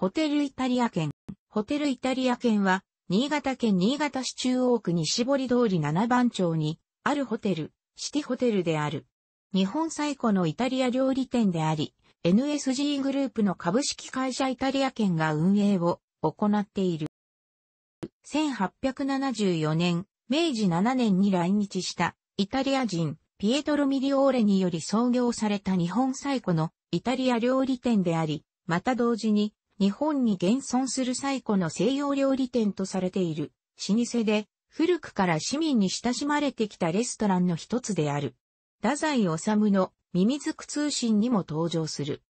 ホテルイタリア県。ホテルイタリア県は、新潟県新潟市中央区西堀通り7番町に、あるホテル、シティホテルである。日本最古のイタリア料理店であり、NSG グループの株式会社イタリア県が運営を行っている。1874年、明治7年に来日したイタリア人ピエトロ・ミリオーレにより創業された日本最古のイタリア料理店であり、また同時に日本に現存する最古の西洋料理店とされている、老舗で、古くから市民に親しまれてきたレストランの一つである。太宰治のミミズク通信にも登場する。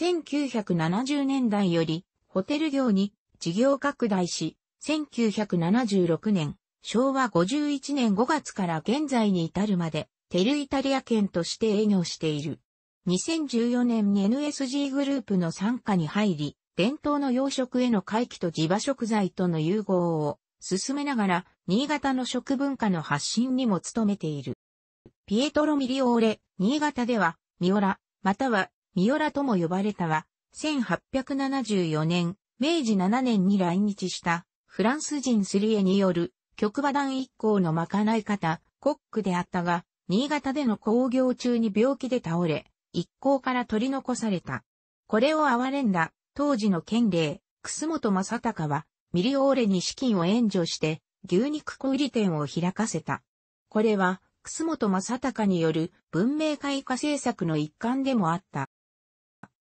1970年代より、ホテル業に事業拡大し、1976年、昭和51年5月から現在に至るまで、テルイタリア県として営業している。2014年に NSG グループの参加に入り、伝統の養殖への回帰と地場食材との融合を進めながら、新潟の食文化の発信にも努めている。ピエトロ・ミリオーレ、新潟では、ミオラ、または、ミオラとも呼ばれたは、1874年、明治7年に来日したフランス人スリエによる極馬団一行のまかない方、コックであったが、新潟での工業中に病気で倒れ、一行から取り残された。これを憐れんだ当時の県令、楠本正隆は、ミリオーレに資金を援助して、牛肉小売店を開かせた。これは、楠本正隆による文明開化政策の一環でもあった。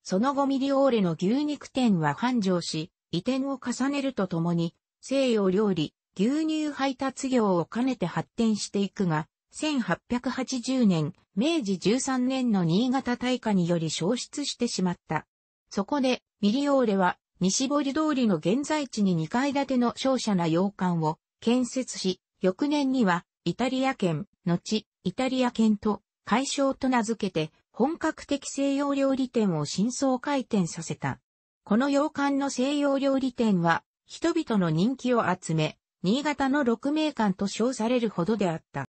その後ミリオーレの牛肉店は繁盛し、移転を重ねるとともに、西洋料理、牛乳配達業を兼ねて発展していくが、1880年、明治13年の新潟大火により消失してしまった。そこで、ミリオーレは、西堀通りの現在地に2階建ての商社な洋館を建設し、翌年には、イタリア圏、後、イタリア圏と、解消と名付けて、本格的西洋料理店を真相回転させた。この洋館の西洋料理店は、人々の人気を集め、新潟の六名館と称されるほどであった。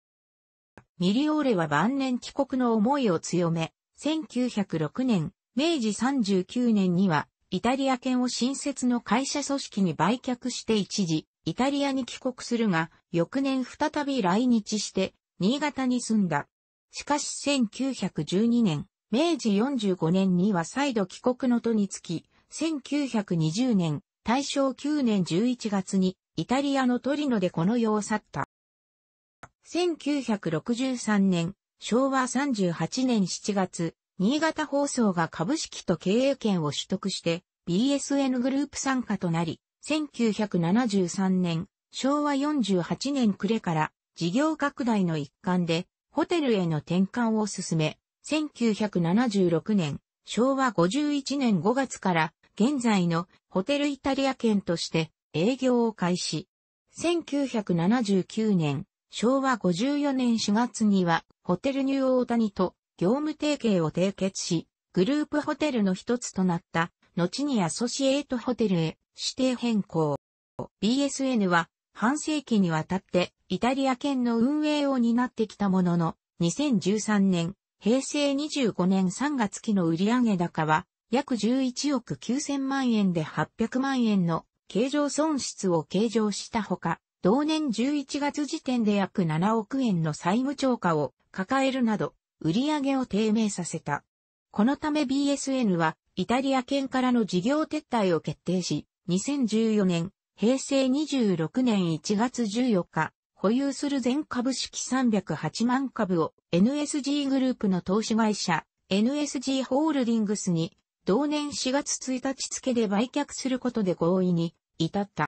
ミリオーレは晩年帰国の思いを強め、1906年、明治39年には、イタリア圏を新設の会社組織に売却して一時、イタリアに帰国するが、翌年再び来日して、新潟に住んだ。しかし1912年、明治45年には再度帰国の途につき、1920年、大正9年11月に、イタリアのトリノでこの世を去った。1963年、昭和38年7月、新潟放送が株式と経営権を取得して BSN グループ参加となり、1973年、昭和48年暮れから事業拡大の一環でホテルへの転換を進め、1976年、昭和51年5月から現在のホテルイタリア圏として営業を開始。1979年、昭和54年4月にはホテルニューオータニと業務提携を締結し、グループホテルの一つとなった、後にアソシエイトホテルへ指定変更。BSN は半世紀にわたってイタリア圏の運営を担ってきたものの、2013年、平成25年3月期の売上高は約11億9000万円で800万円の経常損失を計上したほか、同年11月時点で約7億円の債務超過を抱えるなど、売り上げを低迷させた。このため BSN はイタリア圏からの事業撤退を決定し、2014年、平成26年1月14日、保有する全株式308万株を NSG グループの投資会社 NSG ホールディングスに同年4月1日付で売却することで合意に至った。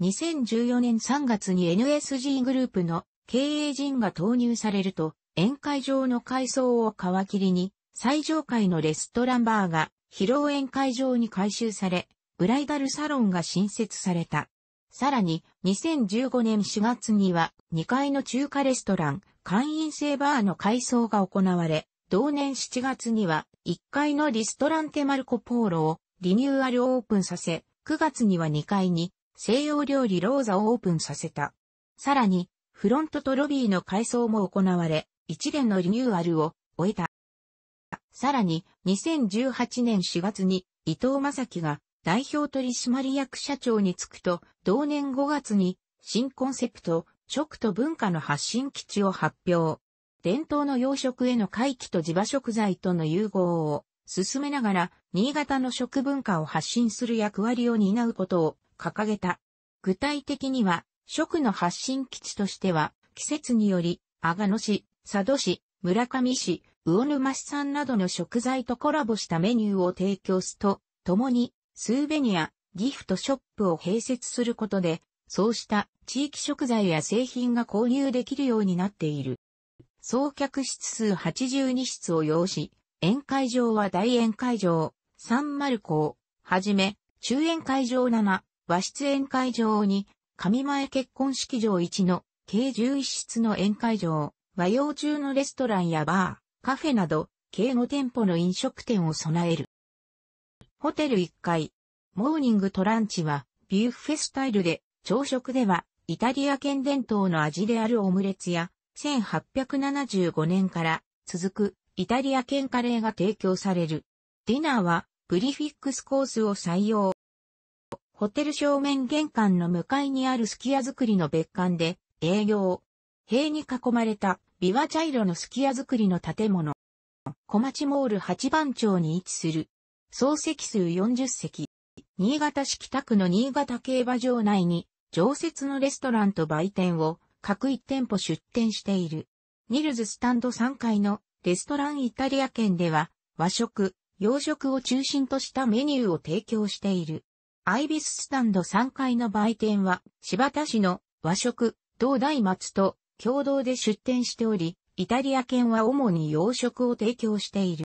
2014年3月に NSG グループの経営陣が投入されると、宴会場の改装を皮切りに、最上階のレストランバーが披露宴会場に改修され、ブライダルサロンが新設された。さらに、2015年4月には、2階の中華レストラン、会員制バーの改装が行われ、同年7月には、1階のリストランテマルコポーロをリニューアルオープンさせ、9月には2階に西洋料理ローザをオープンさせた。さらに、フロントとロビーの改装も行われ、一連のリニューアルを終えた。さらに、2018年4月に伊藤正樹が代表取締役社長に就くと、同年5月に新コンセプト、食と文化の発信基地を発表。伝統の養殖への回帰と地場食材との融合を進めながら、新潟の食文化を発信する役割を担うことを掲げた。具体的には、食の発信基地としては、季節により、阿賀野市、佐渡市、村上市、魚沼市産などの食材とコラボしたメニューを提供すと、共に、スーベニア、ギフトショップを併設することで、そうした地域食材や製品が購入できるようになっている。総客室数82室を要し、宴会場は大宴会場、サンマルコをはじめ、中宴会場7、和室宴会場2、上前結婚式場1の計11室の宴会場。和洋中のレストランやバー、カフェなど、計5店舗の飲食店を備える。ホテル1階、モーニングとランチは、ビュッフェスタイルで、朝食では、イタリア圏伝統の味であるオムレツや、1875年から続くイタリア圏カレーが提供される。ディナーはプリフィックスコースを採用。ホテル正面玄関の向かいにあるすき家作りの別館で営業。塀に囲まれたビワ茶色のすき家作りの建物。小町モール八番町に位置する。総席数40席。新潟市北区の新潟競馬場内に、常設のレストランと売店を各1店舗出店している。ニルズスタンド3階のレストランイタリア圏では和食、洋食を中心としたメニューを提供している。アイビススタンド3階の売店は柴田市の和食、東大松と共同で出店しており、イタリア県は主に養殖を提供している。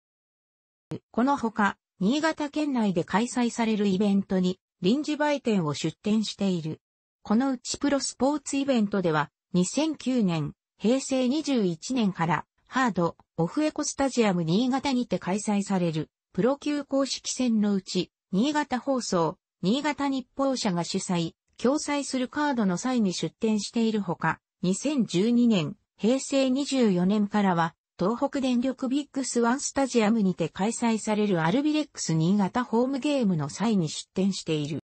このほか、新潟県内で開催されるイベントに臨時売店を出店している。このうちプロスポーツイベントでは2009年、平成21年からハード、オフエコスタジアム新潟にて開催されるプロ級公式戦のうち、新潟放送、新潟日報社が主催、共催するカードの際に出展しているほか、2012年、平成24年からは、東北電力ビッグスワンスタジアムにて開催されるアルビレックス新潟ホームゲームの際に出展している。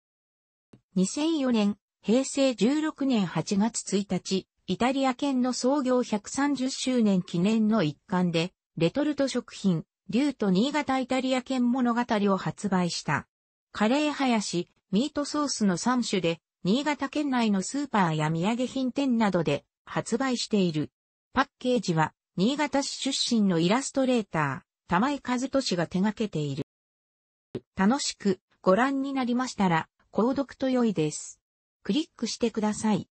2004年、平成16年8月1日、イタリア圏の創業130周年記念の一環で、レトルト食品、竜と新潟イタリア圏物語を発売した。カレー林、ミートソースの3種で、新潟県内のスーパーや土産品店などで発売している。パッケージは、新潟市出身のイラストレーター、玉井和氏が手掛けている。楽しくご覧になりましたら、購読と良いです。クリックしてください。